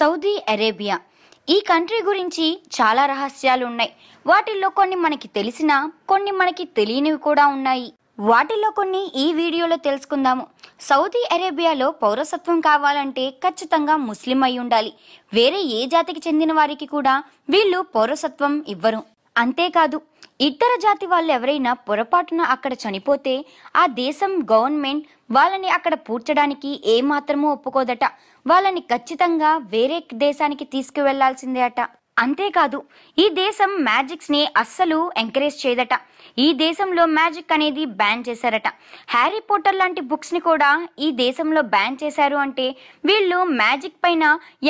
Saudi Arabia ఈ country గురించి చాలా రహస్యాలు ఉన్నాయి వాటిల్లో కొన్ని మనకి తెలిసిన కొన్ని మనకి తెలియనివి కూడా ఉన్నాయి వాటిలో కొన్ని ఈ వీడియోలో తెలుసుకుందాము సౌదీ అరేబియాలో పౌరసత్వం కావాలంటే ఖచ్చితంగా ముస్లిం అయి ఉండాలి వేరే ఏ జాతికి చెందిన వారికి కూడా వీళ్ళు పౌరసత్వం ఇవ్వరు అంతేకాదు ఇతర జాతి వాళ్ళు ఎవరైనా పొరపాటున అక్కడ చనిపోతే ఆ దేశం గవర్నమెంట్ వాళ్ళని అక్కడ పూడ్చడానికి ఏమాత్రమూ ఒప్పుకోదట వాళ్ళని ఖచ్చితంగా వేరే దేశానికి తీసుకువెళ్లాల్సిందే అట అంతేకాదు ఈ దేశం మ్యాజిక్స్ని అస్సలు ఎంకరేజ్ చేయదట ఈ దేశంలో మ్యాజిక్ అనేది బ్యాన్ చేశారట హ్యారీ పోటర్ లాంటి బుక్స్ని కూడా ఈ దేశంలో బ్యాన్ చేశారు అంటే వీళ్ళు మ్యాజిక్ పైన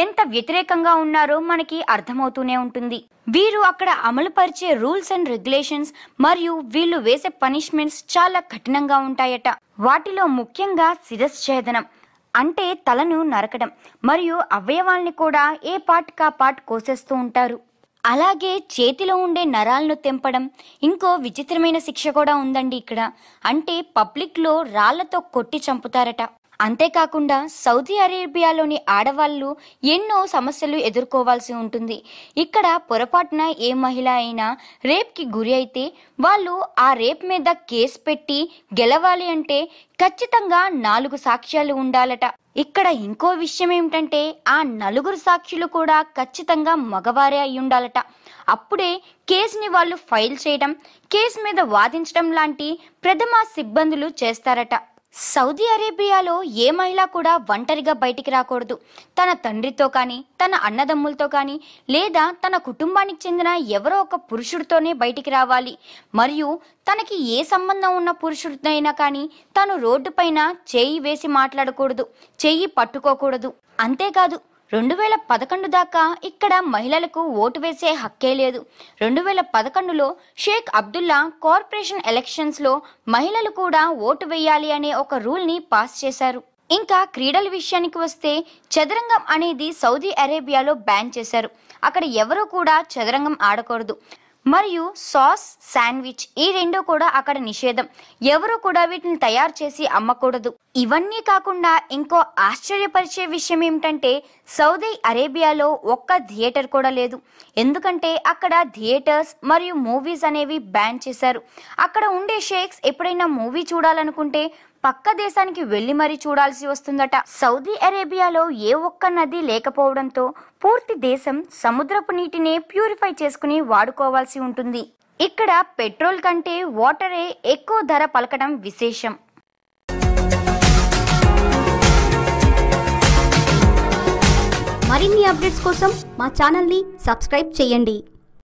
ఎంత వ్యతిరేకంగా ఉన్నారో మనకి అర్థమవుతూనే ఉంటుంది వీరు అక్కడ అమలు పరిచే రూల్స్ అండ్ రెగ్యులేషన్స్ మరియు వీళ్ళు వేసే పనిష్మెంట్స్ చాలా కఠినంగా ఉంటాయట వాటిలో ముఖ్యంగా శిరస్ఛేదనం అంటే తలను నరకడం మరియు అవయవాల్ని కూడా ఏ పార్ట్ కా పార్ట్ కోసేస్తూ ఉంటారు అలాగే చేతిలో ఉండే నరాలను తెంపడం ఇంకో విచిత్రమైన శిక్ష కూడా ఉందండి ఇక్కడ అంటే పబ్లిక్లో రాళ్లతో కొట్టి చంపుతారట అంతేకాకుండా సౌదీ అరేబియాలోని ఆడవాళ్ళు ఎన్నో సమస్యలు ఎదుర్కోవాల్సి ఉంటుంది ఇక్కడ పొరపాటున ఏ మహిళ అయినా రేప్కి గురి అయితే వాళ్ళు ఆ రేప్ మీద కేసు పెట్టి గెలవాలి అంటే ఖచ్చితంగా నాలుగు సాక్ష్యాలు ఉండాలట ఇక్కడ ఇంకో విషయం ఏమిటంటే ఆ నలుగురు సాక్షులు కూడా ఖచ్చితంగా మగవారే అయి ఉండాలట అప్పుడే కేసుని వాళ్ళు ఫైల్ చేయడం కేసు మీద వాదించడం లాంటి ప్రథమ సిబ్బందులు చేస్తారట సౌదీ అరేబియాలో ఏ మహిళ కూడా ఒంటరిగా బయటికి రాకూడదు తన తండ్రితో కానీ తన అన్నదమ్ములతో కానీ లేదా తన కుటుంబానికి చెందిన ఎవరో ఒక పురుషుడితోనే బయటికి రావాలి మరియు తనకి ఏ సంబంధం ఉన్న పురుషుడితోనైనా కానీ తను రోడ్డుపైన చేయి వేసి మాట్లాడకూడదు చెయ్యి పట్టుకోకూడదు అంతేకాదు రెండు వేల పదకొండు దాకా ఇక్కడ మహిళలకు ఓటు వేసే హక్కే లేదు రెండు వేల పదకొండులో షేక్ అబ్దుల్లా కార్పొరేషన్ ఎలక్షన్స్లో మహిళలు కూడా ఓటు వేయాలి అనే ఒక రూల్ని పాస్ చేశారు ఇంకా క్రీడల విషయానికి వస్తే చదరంగం అనేది సౌదీ అరేబియాలో బ్యాన్ చేశారు అక్కడ ఎవరూ కూడా చదరంగం ఆడకూడదు మరియు సాస్ శాండ్విచ్ ఈ రెండు కూడా అక్కడ నిషేధం ఎవరు కూడా వీటిని తయారు చేసి అమ్మకూడదు ఇవన్నీ కాకుండా ఇంకో ఆశ్చర్యపరిచే విషయం ఏమిటంటే సౌదీ అరేబియాలో ఒక్క థియేటర్ కూడా లేదు ఎందుకంటే అక్కడ థియేటర్స్ మరియు మూవీస్ అనేవి బ్యాన్ చేశారు అక్కడ ఉండే షేక్స్ ఎప్పుడైనా మూవీ చూడాలనుకుంటే పక్క దేశానికి వెళ్లి మరీ చూడాల్సి వస్తుందట సౌదీ అరేబియాలో ఏ ఒక్క నది లేకపోవడంతో పూర్తి దేశం సముద్రపు నీటినే ప్యూరిఫై చేసుకుని వాడుకోవాల్సి ఉంటుంది ఇక్కడ పెట్రోల్ కంటే వాటరే ఎక్కువ ధర పలకడం విశేషం మరిన్ని అప్డేట్స్ కోసం మా ఛానల్ని సబ్స్క్రైబ్ చేయండి